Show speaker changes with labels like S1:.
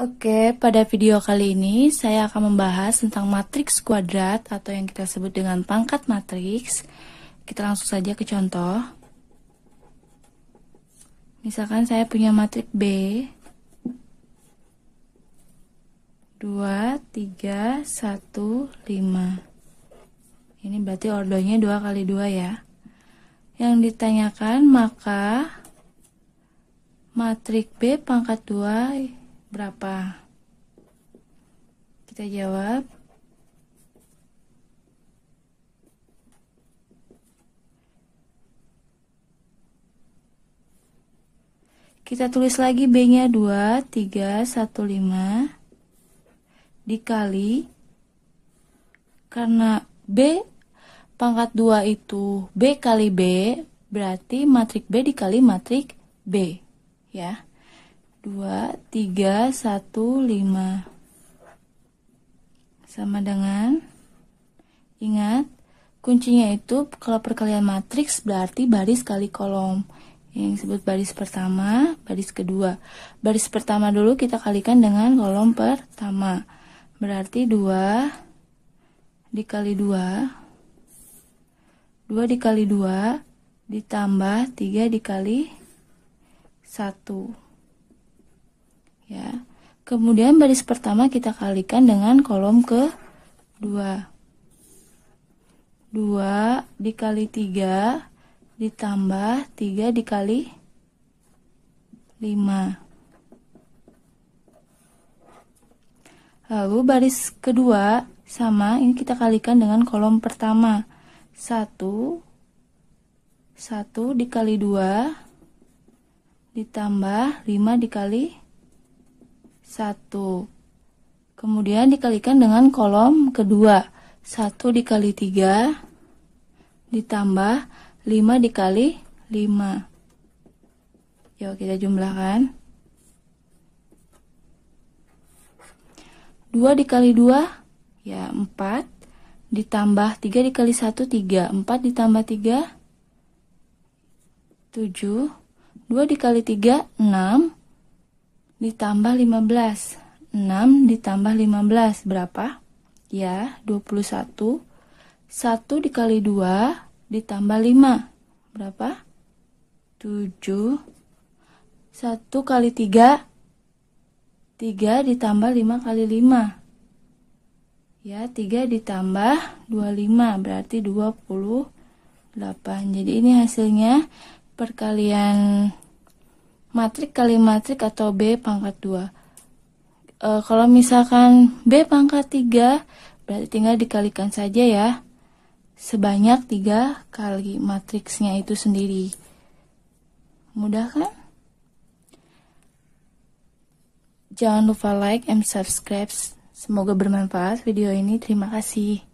S1: Oke, pada video kali ini saya akan membahas tentang matriks kuadrat atau yang kita sebut dengan pangkat matriks. Kita langsung saja ke contoh. Misalkan saya punya matriks B 2, 3, 1, 5 Ini berarti ordonya 2 kali 2 ya Yang ditanyakan maka matriks B pangkat 2 berapa? Kita jawab. Kita tulis lagi B-nya 2, 3, 1, 5 dikali karena B pangkat 2 itu B kali B berarti matrik B dikali matrik B ya. 2, 3, 1, 5 sama dengan ingat kuncinya itu kalau perkalian matriks berarti baris kali kolom yang disebut baris pertama, baris kedua. Baris pertama dulu kita kalikan dengan kolom pertama. Berarti 2 dikali 2 2 dikali 2 ditambah 3 dikali 1. Kemudian baris pertama kita kalikan dengan kolom ke 2. 2 dikali 3 ditambah 3 dikali 5. Lalu baris kedua sama ini kita kalikan dengan kolom pertama. 1 1 dikali 2 ditambah 5 dikali 5. 1. Kemudian dikalikan dengan kolom kedua. 1 dikali 3 ditambah 5 dikali 5. Yuk kita jumlahkan. 2 dikali 2 ya 4 ditambah 3 dikali 1 3 4 ditambah 3 7 2 dikali 3 6 ditambah 15. 6 ditambah 15 berapa? Ya, 21. 1 dikali 2 ditambah 5. Berapa? 7. 1 kali 3 3 ditambah 5 kali 5 ya 3 ditambah 25 berarti 28 jadi ini hasilnya perkalian matrik kali matrik atau B pangkat 2. E, kalau misalkan B pangkat 3, berarti tinggal dikalikan saja ya. Sebanyak 3 kali matriksnya itu sendiri. Mudah kan? Jangan lupa like and subscribe. Semoga bermanfaat video ini. Terima kasih.